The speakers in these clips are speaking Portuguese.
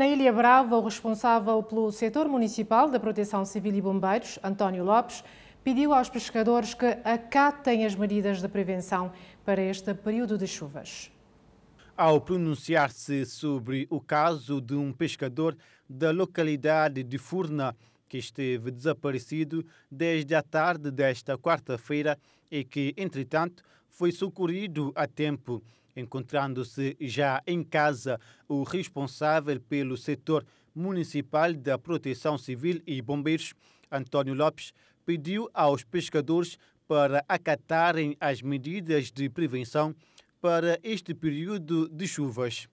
Na Ilha Brava, o responsável pelo setor municipal da Proteção Civil e Bombeiros, António Lopes, pediu aos pescadores que acatem as medidas de prevenção para este período de chuvas. Ao pronunciar-se sobre o caso de um pescador da localidade de Furna, que esteve desaparecido desde a tarde desta quarta-feira e que, entretanto, foi socorrido a tempo encontrando-se já em casa o responsável pelo setor municipal da Proteção Civil e Bombeiros, António Lopes, pediu aos pescadores para acatarem as medidas de prevenção para este período de chuvas.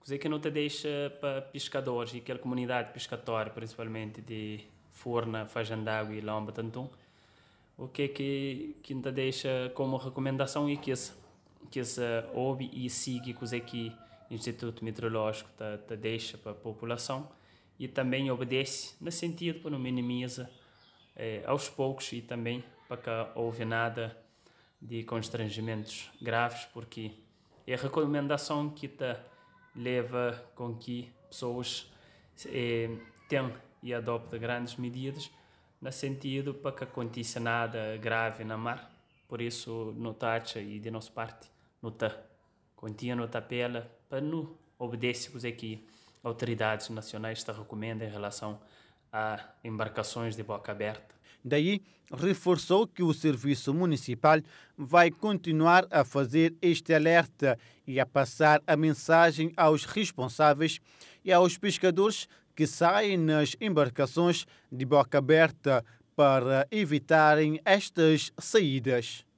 Coisa que não te deixa para pescadores e aquela comunidade pescatória, principalmente de Forna, Fajandágua e Lomba Tantum, o que é que, que te deixa como recomendação e que isso? que se ouve e siga que o Instituto Meteorológico tá, tá, deixa para a população e também obedece no sentido para não minimiza eh, aos poucos e também para que houve nada de constrangimentos graves porque é a recomendação que tá leva com que pessoas eh, é, tenham e adoptem grandes medidas no sentido para que aconteça nada grave na mar por isso não tacha e de nossa parte nota continha nota apela para não obedecer o que autoridades nacionais está recomenda em relação a embarcações de boca aberta. Daí, reforçou que o Serviço Municipal vai continuar a fazer este alerta e a passar a mensagem aos responsáveis e aos pescadores que saem nas embarcações de boca aberta para evitarem estas saídas.